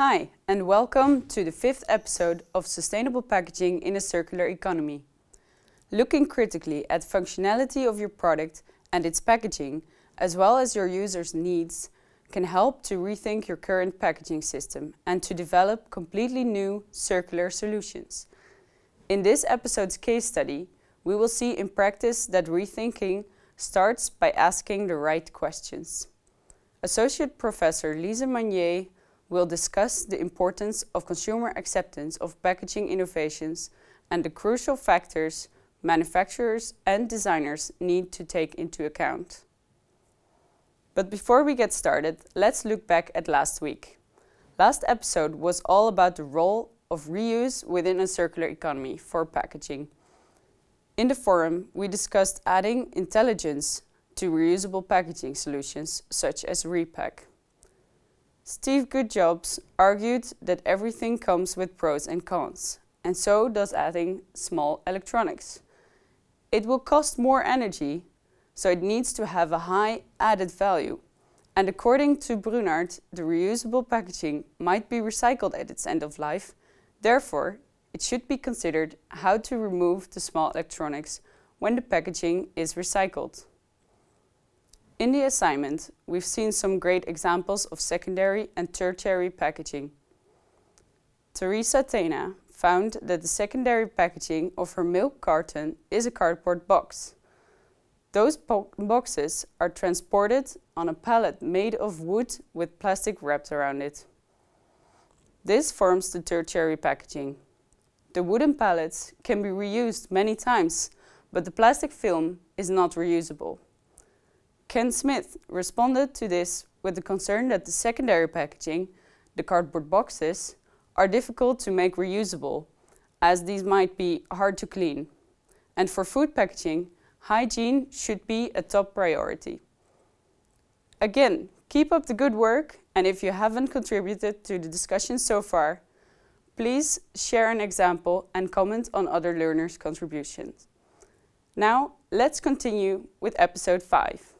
Hi, and welcome to the fifth episode of Sustainable Packaging in a Circular Economy. Looking critically at functionality of your product and its packaging, as well as your users' needs, can help to rethink your current packaging system and to develop completely new circular solutions. In this episode's case study, we will see in practice that rethinking starts by asking the right questions. Associate Professor Lisa Manier will discuss the importance of consumer acceptance of packaging innovations and the crucial factors manufacturers and designers need to take into account. But before we get started, let's look back at last week. Last episode was all about the role of reuse within a circular economy for packaging. In the forum, we discussed adding intelligence to reusable packaging solutions such as Repack. Steve Goodjobs argued that everything comes with pros and cons, and so does adding small electronics. It will cost more energy, so it needs to have a high added value. And according to Brunard, the reusable packaging might be recycled at its end of life. Therefore, it should be considered how to remove the small electronics when the packaging is recycled. In the assignment, we've seen some great examples of secondary and tertiary packaging. Teresa Tena found that the secondary packaging of her milk carton is a cardboard box. Those boxes are transported on a pallet made of wood with plastic wrapped around it. This forms the tertiary packaging. The wooden pallets can be reused many times, but the plastic film is not reusable. Ken Smith responded to this with the concern that the secondary packaging, the cardboard boxes, are difficult to make reusable, as these might be hard to clean. And for food packaging, hygiene should be a top priority. Again, keep up the good work, and if you haven't contributed to the discussion so far, please share an example and comment on other learners' contributions. Now, let's continue with episode 5.